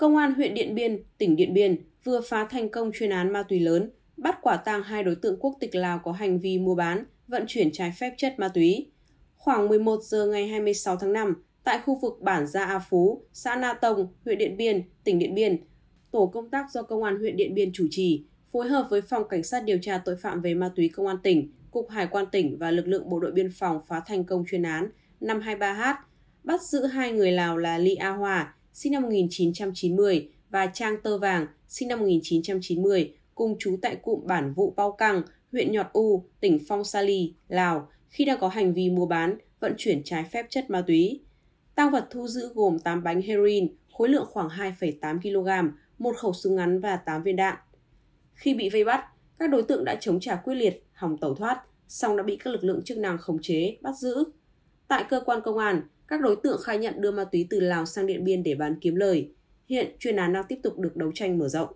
Công an huyện Điện Biên, tỉnh Điện Biên vừa phá thành công chuyên án ma túy lớn, bắt quả tang hai đối tượng quốc tịch Lào có hành vi mua bán, vận chuyển trái phép chất ma túy. Khoảng 11 giờ ngày 26 tháng 5, tại khu vực bản Gia A Phú, xã Na Tông, huyện Điện Biên, tỉnh Điện Biên, tổ công tác do công an huyện Điện Biên chủ trì, phối hợp với phòng cảnh sát điều tra tội phạm về ma túy công an tỉnh, cục hải quan tỉnh và lực lượng bộ đội biên phòng phá thành công chuyên án 523H, bắt giữ hai người Lào là Li A Hòa, sinh năm 1990 và Trang Tơ Vàng, sinh năm 1990, cùng chú tại cụm bản vụ Bao Căng, huyện Nhọt U, tỉnh Phong Sa Lì, Lào, khi đang có hành vi mua bán, vận chuyển trái phép chất ma túy. Tăng vật thu giữ gồm 8 bánh heroin, khối lượng khoảng 2,8 kg, một khẩu súng ngắn và 8 viên đạn. Khi bị vây bắt, các đối tượng đã chống trả quyết liệt, hòng tẩu thoát, song đã bị các lực lượng chức năng khống chế, bắt giữ. Tại cơ quan công an, các đối tượng khai nhận đưa ma túy từ Lào sang Điện Biên để bán kiếm lời. Hiện chuyên án đang tiếp tục được đấu tranh mở rộng.